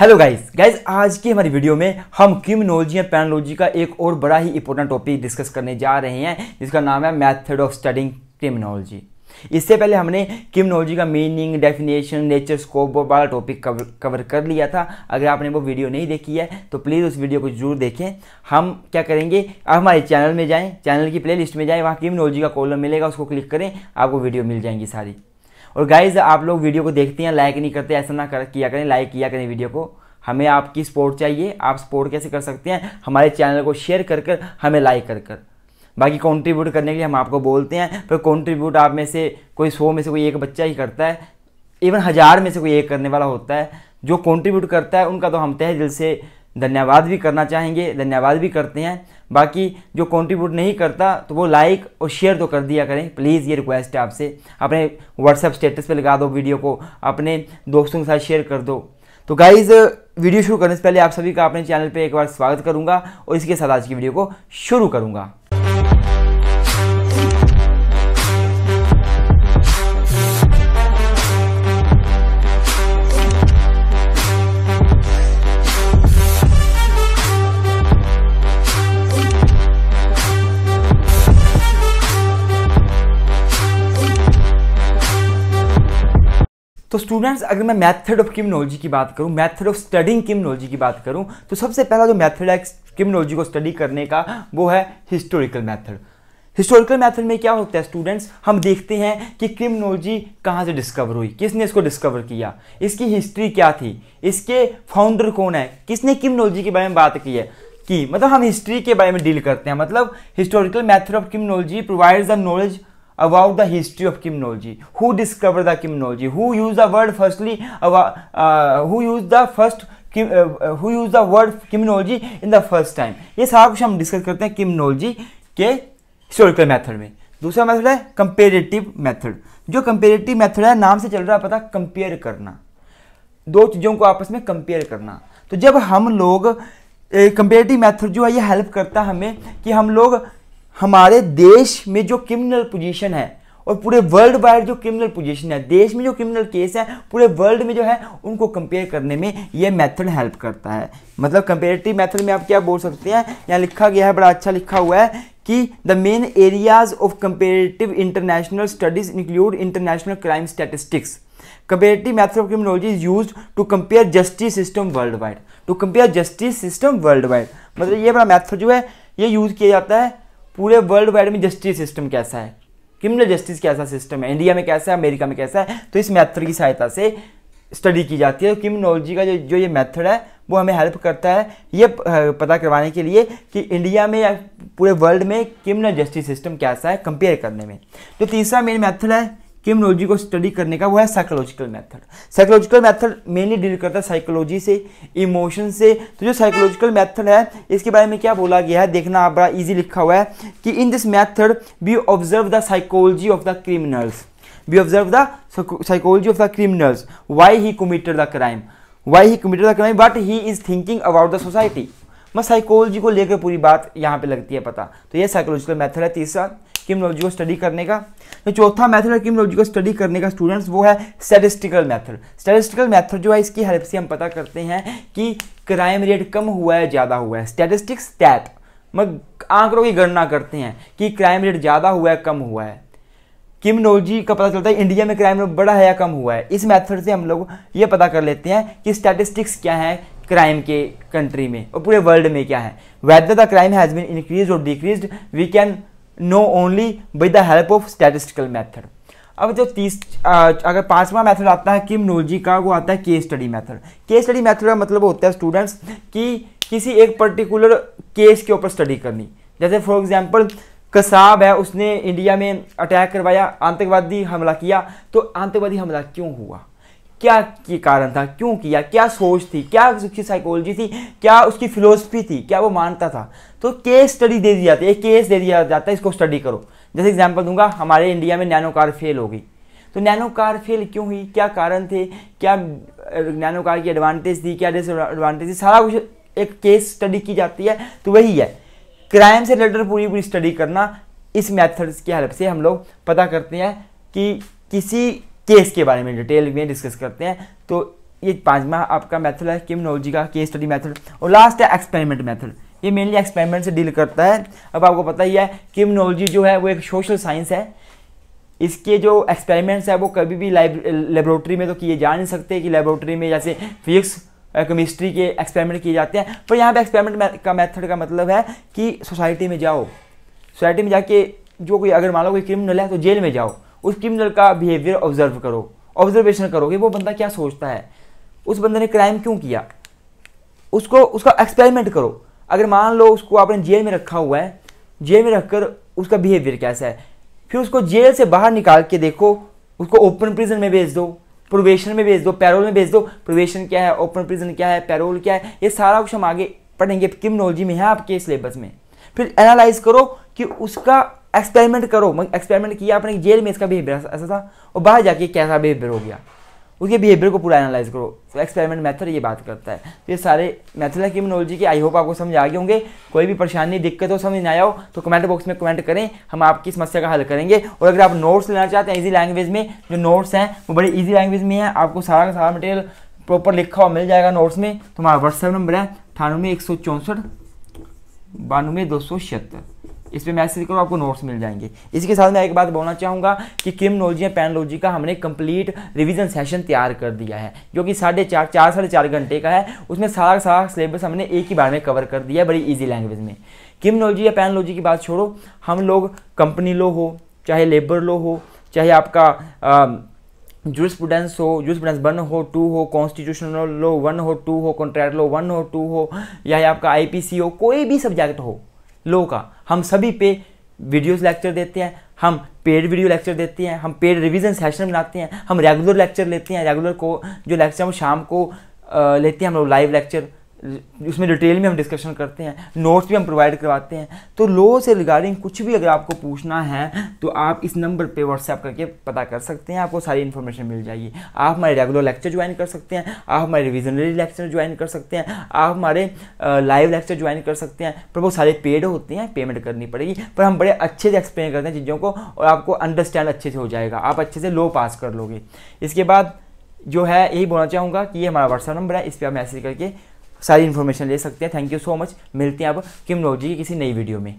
hello guys guys आज की हमारी वीडियो में हम क्रिमिनोलॉजी या पैनोलॉजी का एक और बड़ा ही इंपॉर्टेंट टॉपिक डिस्कस करने जा रहे हैं जिसका नाम है मैथड ऑफ स्टडिंग क्रिमिनोलॉजी इससे पहले हमने क्रिमिनोलॉजी का मीनिंग डेफिनेशन नेचर स्कोप वो बड़ा टॉपिक कवर कवर कर लिया था अगर आपने वो वीडियो नहीं देखी है तो प्लीज़ उस वीडियो को जरूर देखें हम क्या करेंगे आप हमारे चैनल में जाएँ चैनल की प्लेलिस्ट में जाएँ वहाँ क्रिमिनोलॉजी का कॉलम मिलेगा उसको क्लिक करें आपको वीडियो मिल जाएंगी सारी और गाइज आप लोग वीडियो को देखते हैं लाइक नहीं करते ऐसा ना कर किया करें लाइक किया करें वीडियो को हमें आपकी सपोर्ट चाहिए आप सपोर्ट कैसे कर सकते हैं हमारे चैनल को शेयर कर कर हमें लाइक कर कर बाकी कंट्रीब्यूट करने के लिए हम आपको बोलते हैं पर कंट्रीब्यूट आप में से कोई सौ में से कोई एक बच्चा ही करता है इवन हज़ार में से कोई एक करने वाला होता है जो कंट्रीब्यूट करता है उनका तो हम तह दिल से धन्यवाद भी करना चाहेंगे धन्यवाद भी करते हैं बाकी जो कंट्रीब्यूट नहीं करता तो वो लाइक और शेयर तो कर दिया करें प्लीज़ ये रिक्वेस्ट है आपसे अपने व्हाट्सएप स्टेटस पे लगा दो वीडियो को अपने दोस्तों के साथ शेयर कर दो तो गाइज़ वीडियो शुरू करने से पहले आप सभी का अपने चैनल पे एक बार स्वागत करूंगा और इसके साथ आज की वीडियो को शुरू करूंगा तो स्टूडेंट्स अगर मैं मेथड ऑफ क्रिमिनोलॉजी की बात करूं मेथड ऑफ स्टडिंग क्रिमिनोलॉजी की बात करूं तो सबसे पहला जो मेथड है क्रिमिनोलॉजी को स्टडी करने का वो है हिस्टोरिकल मेथड हिस्टोरिकल मेथड में क्या होता है स्टूडेंट्स हम देखते हैं कि क्रिमिनोलॉजी कहाँ से डिस्कवर हुई किसने इसको डिस्कवर किया इसकी हिस्ट्री क्या थी इसके फाउंडर कौन है किसने क्रिमिनोलॉजी के बारे में बात की है कि मतलब हम हिस्ट्री के बारे में डील करते हैं मतलब historical method of criminology provides the knowledge about the history of criminology who discover the criminology who use the word firstly uh, who used the who use the word criminology in the first time ये सारा कुछ हम discuss करते हैं किमिनोलॉजी के historical method में दूसरा method है कंपेरेटिव मैथड जो कंपेरेटिव मैथड है नाम से चल रहा है पता कंपेयर करना दो चीज़ों को आपस में कंपेयर करना तो जब हम लोग कंपेरेटिव मैथड जो है ये हेल्प करता है हमें कि हम लोग हमारे देश में जो क्रिमिनल पोजीशन है और पूरे वर्ल्ड वाइड जो क्रिमिनल पोजीशन है देश में जो क्रिमिनल केस है पूरे वर्ल्ड में जो है उनको कंपेयर करने में ये मेथड हेल्प करता है मतलब कंपेरेटिव मेथड में आप क्या बोल सकते हैं यहाँ लिखा गया है बड़ा अच्छा लिखा हुआ है कि the main areas of comparative international studies include international crime statistics comparative method of criminology is use to compare justice system worldwide to compare justice system worldwide मतलब ये बड़ा मैथड जो है ये यूज़ किया जाता है पूरे वर्ल्ड वाइड में जस्टिस सिस्टम कैसा है क्रिमिनल जस्टिस कैसा सिस्टम है इंडिया में कैसा है अमेरिका में कैसा है तो इस मैथड की सहायता से स्टडी की जाती है क्रिमिनोलॉजी का जो जो ये मेथड है वो हमें हेल्प करता है ये पता करवाने के लिए कि इंडिया में या पूरे वर्ल्ड में क्रिमिनल जस्टिस सिस्टम कैसा है कंपेयर करने में जो तीसरा मेन मेथड है क्रिमिनोलॉजी को स्टडी करने का वो है psychological method psychological method mainly deal करता है साइकोलॉजी से इमोशन से तो जो साइकोलॉजिकल मेथड है इसके बारे में क्या बोला गया है देखना आप बड़ा इजी लिखा हुआ है कि in this method we observe the psychology of the criminals we observe the psychology of the criminals why he committed the crime why he committed the crime but he is thinking about the society मैं psychology को लेकर पूरी बात यहाँ पे लगती है पता तो ये साइकोलॉजिकल मेथड है तीसरा क्रिमिनोलॉजी को स्टडी करने का जो तो चौथा मेथड है क्रिमिनोलॉजी को स्टडी करने का स्टूडेंट्स वो है स्टेटिस्टिकल मेथड स्टेटिस्टिकल मेथड जो है इसकी हेल्प से हम पता करते हैं कि क्राइम रेट कम हुआ है ज़्यादा हुआ है स्टेटिस्टिक्स टैट मतलब आंकड़ों की गणना करते हैं कि क्राइम रेट ज़्यादा हुआ है कम हुआ है क्रिमिनोलॉजी का पता चलता है इंडिया में क्राइम रेट बड़ा है या कम हुआ है इस मेथड से हम लोग ये पता कर लेते हैं कि स्टैटिस्टिक्स क्या है क्राइम के कंट्री में और पूरे वर्ल्ड में क्या है whether the crime has been increase और decrease we can know only with the help of statistical method अब जो तीस अगर पांचवा मेथड आता है किमनोलॉजी का वो आता है case study method case study method का मतलब होता है स्टूडेंट्स कि किसी एक पर्टिकुलर केस के ऊपर स्टडी करनी जैसे फॉर एग्जांपल कसाब है उसने इंडिया में अटैक करवाया आतंकवादी हमला किया तो आतंकवादी हमला क्यों हुआ क्या की कारण था क्यों किया क्या सोच थी क्या उसकी साइकोलॉजी थी क्या उसकी फिलोसफी थी क्या वो मानता था तो केस स्टडी दे दी जाती है एक केस दे दिया जाता है इसको स्टडी करो जैसे एग्जाम्पल दूंगा हमारे इंडिया में नैनो कार फेल हो गई तो नैनो कार फेल क्यों हुई क्या कारण थे क्या नैनो कार की एडवांटेज थी क्या डिसएडवांटेज थी सारा कुछ एक केस स्टडी की जाती है तो वही है क्राइम से रिलेटेड पूरी पूरी स्टडी करना इस मेथड्स की हेल्प से हम लोग पता करते हैं कि किसी केस के बारे में डिटेल में डिस्कस करते हैं तो ये पाँचवा आपका मेथड है क्रिमिनोलॉजी का केस स्टडी मेथड और लास्ट है एक्सपेरिमेंट मेथड ये मेनली एक्सपेरिमेंट से डील करता है अब आपको पता ही है क्रिमिनोलॉजी जो है वो एक सोशल साइंस है इसके जो एक्सपेरिमेंट्स है वो कभी भी लाइब लेबोरेटरी में तो किए जा नहीं सकते कि लेबोरेटरी में जैसे फिजिक्स केमिस्ट्री के एक्सपेरिमेंट किए जाते हैं पर यहाँ पे एक्सपेरिमेंट का मेथड का मतलब है कि सोसाइटी में जाओ सोसाइटी में जाके जो कोई अगर मान लो कोई क्रिमिनल है तो जेल में जाओ उस क्रिमिनल का बिहेवियर ऑब्जर्व करो ऑब्जर्वेशन करोगे वो बंदा क्या सोचता है उस बंदे ने क्राइम क्यों किया उसको उसका एक्सपेरिमेंट करो अगर मान लो उसको आपने जेल में रखा हुआ है जेल में रखकर उसका बिहेवियर कैसा है फिर उसको जेल से बाहर निकाल के देखो उसको ओपन प्रिजन में भेज दो प्रोवेशन में भेज दो पैरोल में भेज दो प्रोवेशन क्या है ओपन प्रिजन क्या है पैरोल क्या है ये सारा कुछ हम आगे पढ़ेंगे क्रिमिनोलॉजी में है आपके सिलेबस में फिर एनालाइज करो कि उसका एक्सपेरिमेंट करो एक्सपेरिमेंट किया आपने जेल में इसका बिहेवियर ऐसा था और बाहर जाके कैसा बिहेवियर हो गया उसके बिहेवियर को पूरा एनालाइज करो तो एक्सपेरिमेंट मेथड ये बात करता है तो ये सारे मेथड है क्रिमिनोलॉजी के आई होप आपको समझ आ गए होंगे कोई भी परेशानी दिक्कत हो समझ आया आओ तो कमेंट बॉक्स में कमेंट करें हम आपकी समस्या का हल करेंगे और अगर आप नोट्स लेना चाहते हैं ईजी लैंग्वेज में जो नोट्स हैं वो बड़े ईजी लैंग्वेज में है आपको सारा का सारा मटेरियल प्रॉपर लिखा हुआ मिल जाएगा नोट्स में तो हमारा व्हाट्सएप नंबर है अठानवे एक सौ चौंसठ बानवे दो सौ छिहत्तर इस पर मैसेज करो आपको नोट्स मिल जाएंगे इसके साथ मैं एक बात बोलना चाहूँगा कि क्रिमिनोलॉजी या पैनोलॉजी का हमने कंप्लीट रिवीजन सेशन तैयार कर दिया है जो कि साढ़े चार चार साढ़े चार घंटे का है उसमें सारा सारा सिलेबस हमने एक ही बार में कवर कर दिया है बड़ी ईजी लैंग्वेज में क्रिमिनोलॉजी या पैनोलॉजी की बात छोड़ो हम लोग कंपनी लो हो चाहे लेबर लो हो चाहे आपका आ, जूसप्रूडेंस हो जूसप्रूडेंस वन हो टू हो कॉन्स्टिट्यूशनल लो वन हो टू हो कॉन्ट्रैक्ट लो वन हो टू हो या आपका आईपीसी हो कोई भी सब्जेक्ट हो लोगों का हम सभी पे वीडियोस लेक्चर देते हैं हम पेड वीडियो लेक्चर देते हैं हम पेड रिवीजन सेशन बनाते हैं हम रेगुलर लेक्चर लेते हैं रेगुलर को जो लेक्चर हम शाम को लेते हैं हम लोग लाइव लेक्चर उसमें डिटेल में हम डिस्कशन करते हैं नोट्स भी हम प्रोवाइड करवाते हैं तो लो से रिगार्डिंग कुछ भी अगर आपको पूछना है तो आप इस नंबर पे व्हाट्सएप करके पता कर सकते हैं आपको सारी इन्फॉर्मेशन मिल जाएगी आप हमारे रेगुलर लेक्चर ज्वाइन कर सकते हैं आप हमारे रिविजनरी लेक्चर ज्वाइन कर सकते हैं आप हमारे लाइव लेक्चर ज्वाइन कर सकते हैं पर वो सारे पेड होते हैं पेमेंट करनी पड़ेगी पर हम बड़े अच्छे से एक्सप्लेन करते हैं चीज़ों को और आपको अंडरस्टैंड अच्छे से हो जाएगा आप अच्छे से लो पास कर लोगे इसके बाद जो है यही बोलना चाहूँगा कि ये हमारा व्हाट्सएप नंबर है इस पर आप मैसेज करके सारी इन्फॉर्मेशन ले सकते हैं थैंक यू सो मच मिलते हैं अब किमनोलॉजी की किसी नई वीडियो में